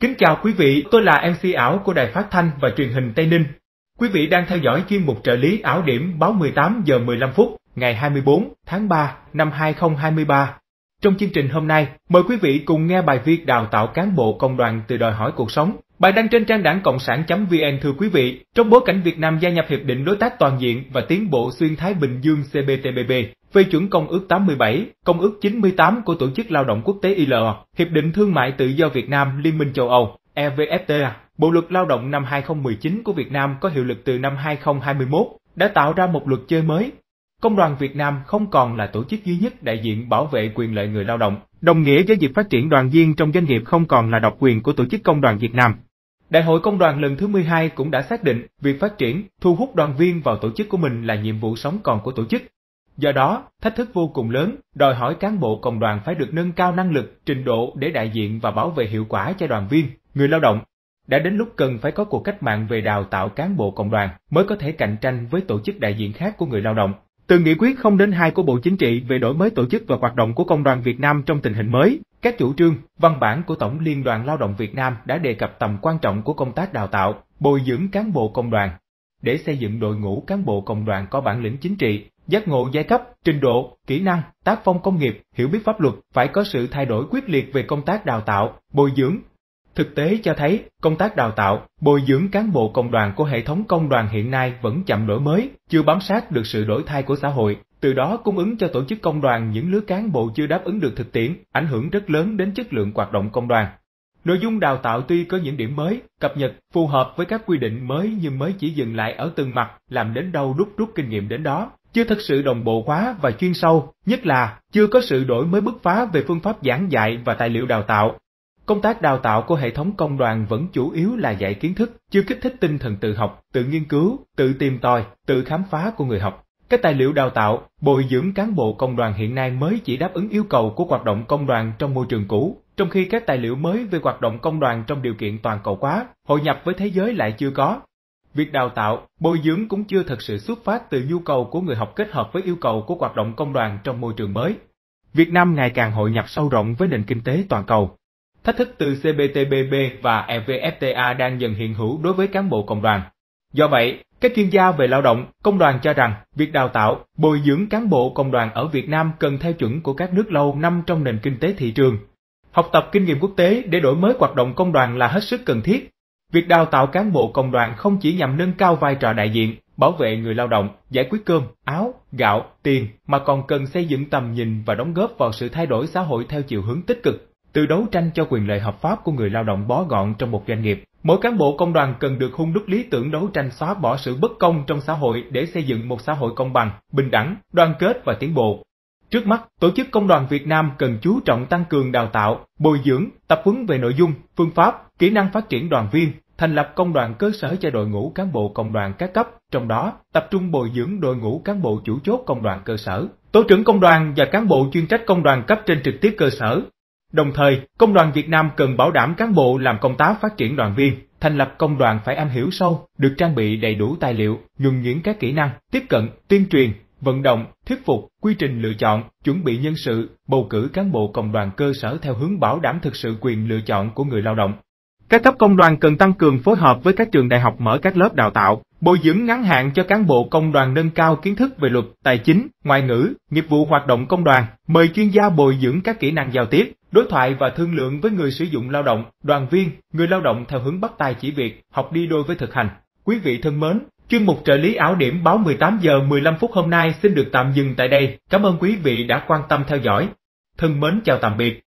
Kính chào quý vị, tôi là MC ảo của Đài Phát Thanh và Truyền hình Tây Ninh. Quý vị đang theo dõi chuyên mục trợ lý ảo điểm báo 18 giờ 15 phút ngày 24 tháng 3 năm 2023. Trong chương trình hôm nay, mời quý vị cùng nghe bài viết đào tạo cán bộ công đoàn từ đòi hỏi cuộc sống Bài đăng trên trang đảng Cộng sản.vn thưa quý vị, trong bối cảnh Việt Nam gia nhập Hiệp định Đối tác Toàn diện và Tiến bộ Xuyên Thái Bình Dương CPTPP, phê chuẩn Công ước 87, Công ước 98 của Tổ chức Lao động Quốc tế ILO, Hiệp định Thương mại Tự do Việt Nam Liên minh châu Âu, EVFTA, Bộ luật Lao động năm 2019 của Việt Nam có hiệu lực từ năm 2021, đã tạo ra một luật chơi mới. Công đoàn Việt Nam không còn là tổ chức duy nhất đại diện bảo vệ quyền lợi người lao động, đồng nghĩa với việc phát triển đoàn viên trong doanh nghiệp không còn là độc quyền của tổ chức công đoàn Việt Nam Đại hội công đoàn lần thứ 12 cũng đã xác định việc phát triển, thu hút đoàn viên vào tổ chức của mình là nhiệm vụ sống còn của tổ chức. Do đó, thách thức vô cùng lớn, đòi hỏi cán bộ công đoàn phải được nâng cao năng lực, trình độ để đại diện và bảo vệ hiệu quả cho đoàn viên, người lao động. Đã đến lúc cần phải có cuộc cách mạng về đào tạo cán bộ công đoàn mới có thể cạnh tranh với tổ chức đại diện khác của người lao động. Từ nghị quyết không đến 2 của Bộ Chính trị về đổi mới tổ chức và hoạt động của Công đoàn Việt Nam trong tình hình mới, các chủ trương, văn bản của Tổng Liên đoàn Lao động Việt Nam đã đề cập tầm quan trọng của công tác đào tạo, bồi dưỡng cán bộ công đoàn để xây dựng đội ngũ cán bộ công đoàn có bản lĩnh chính trị, giác ngộ giai cấp, trình độ, kỹ năng, tác phong công nghiệp, hiểu biết pháp luật, phải có sự thay đổi quyết liệt về công tác đào tạo, bồi dưỡng, Thực tế cho thấy, công tác đào tạo, bồi dưỡng cán bộ công đoàn của hệ thống công đoàn hiện nay vẫn chậm đổi mới, chưa bám sát được sự đổi thay của xã hội, từ đó cung ứng cho tổ chức công đoàn những lứa cán bộ chưa đáp ứng được thực tiễn, ảnh hưởng rất lớn đến chất lượng hoạt động công đoàn. Nội dung đào tạo tuy có những điểm mới, cập nhật, phù hợp với các quy định mới nhưng mới chỉ dừng lại ở từng mặt, làm đến đâu đúc rút kinh nghiệm đến đó, chưa thực sự đồng bộ hóa và chuyên sâu, nhất là chưa có sự đổi mới bứt phá về phương pháp giảng dạy và tài liệu đào tạo, Công tác đào tạo của hệ thống công đoàn vẫn chủ yếu là dạy kiến thức, chưa kích thích tinh thần tự học, tự nghiên cứu, tự tìm tòi, tự khám phá của người học. Các tài liệu đào tạo, bồi dưỡng cán bộ công đoàn hiện nay mới chỉ đáp ứng yêu cầu của hoạt động công đoàn trong môi trường cũ, trong khi các tài liệu mới về hoạt động công đoàn trong điều kiện toàn cầu hóa, hội nhập với thế giới lại chưa có. Việc đào tạo, bồi dưỡng cũng chưa thật sự xuất phát từ nhu cầu của người học kết hợp với yêu cầu của hoạt động công đoàn trong môi trường mới. Việt Nam ngày càng hội nhập sâu rộng với nền kinh tế toàn cầu, thách thức từ CPTPP và EVFTA đang dần hiện hữu đối với cán bộ công đoàn. Do vậy, các chuyên gia về lao động, công đoàn cho rằng việc đào tạo, bồi dưỡng cán bộ công đoàn ở Việt Nam cần theo chuẩn của các nước lâu năm trong nền kinh tế thị trường. Học tập kinh nghiệm quốc tế để đổi mới hoạt động công đoàn là hết sức cần thiết. Việc đào tạo cán bộ công đoàn không chỉ nhằm nâng cao vai trò đại diện, bảo vệ người lao động, giải quyết cơm, áo, gạo, tiền mà còn cần xây dựng tầm nhìn và đóng góp vào sự thay đổi xã hội theo chiều hướng tích cực từ đấu tranh cho quyền lợi hợp pháp của người lao động bó gọn trong một doanh nghiệp. Mỗi cán bộ công đoàn cần được hung đúc lý tưởng đấu tranh xóa bỏ sự bất công trong xã hội để xây dựng một xã hội công bằng, bình đẳng, đoàn kết và tiến bộ. Trước mắt, Tổ chức Công đoàn Việt Nam cần chú trọng tăng cường đào tạo, bồi dưỡng, tập huấn về nội dung, phương pháp, kỹ năng phát triển đoàn viên, thành lập công đoàn cơ sở cho đội ngũ cán bộ công đoàn các cấp, trong đó tập trung bồi dưỡng đội ngũ cán bộ chủ chốt công đoàn cơ sở, tổ trưởng công đoàn và cán bộ chuyên trách công đoàn cấp trên trực tiếp cơ sở, Đồng thời, Công đoàn Việt Nam cần bảo đảm cán bộ làm công tác phát triển đoàn viên, thành lập công đoàn phải am hiểu sâu, được trang bị đầy đủ tài liệu, nhuần nhuyễn các kỹ năng, tiếp cận, tuyên truyền, vận động, thuyết phục, quy trình lựa chọn, chuẩn bị nhân sự, bầu cử cán bộ công đoàn cơ sở theo hướng bảo đảm thực sự quyền lựa chọn của người lao động. Các cấp công đoàn cần tăng cường phối hợp với các trường đại học mở các lớp đào tạo, bồi dưỡng ngắn hạn cho cán bộ công đoàn nâng cao kiến thức về luật, tài chính, ngoại ngữ, nghiệp vụ hoạt động công đoàn, mời chuyên gia bồi dưỡng các kỹ năng giao tiếp, Đối thoại và thương lượng với người sử dụng lao động, đoàn viên, người lao động theo hướng bắt tay chỉ việc, học đi đôi với thực hành. Quý vị thân mến, chuyên mục trợ lý áo điểm báo 18 giờ 15 phút hôm nay xin được tạm dừng tại đây. Cảm ơn quý vị đã quan tâm theo dõi. Thân mến chào tạm biệt.